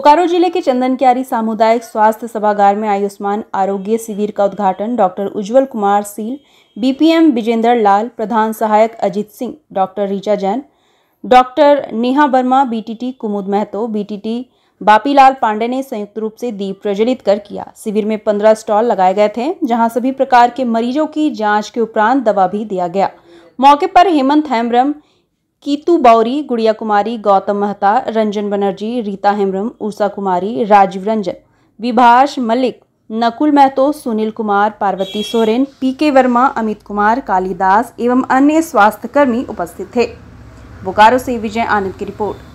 बोकारो जिले के चंदन क्यारी सामुदायिक स्वास्थ्य सभागार में आयुष्मान आरोग्य शिविर का उद्घाटन डॉक्टर उज्जवल कुमार सील बीपीएम विजेंद्र लाल प्रधान सहायक Ajit Singh doctor Richa Jain doctor Neha Verma BTT Kumud Mahato BTT Bapilal Pandey ने संयुक्त रूप से दीप प्रज्वलित कर किया शिविर में पंद्रह स्टॉल लगाए गए थे जहां सभी प्रकार के मरीजों की जांच के उपरांत दवा भी दिया गया मौके पर हेमंत हेम्ब्रम कीतू बौरी गुड़िया कुमारी गौतम मेहता रंजन बनर्जी रीता हेम्ब्रम ऊषा कुमारी राजीव रंजन विभाष मलिक नकुल महतो सुनील कुमार पार्वती सोरेन पीके वर्मा अमित कुमार कालीदास एवं अन्य स्वास्थ्यकर्मी उपस्थित थे बोकारो से विजय आनंद की रिपोर्ट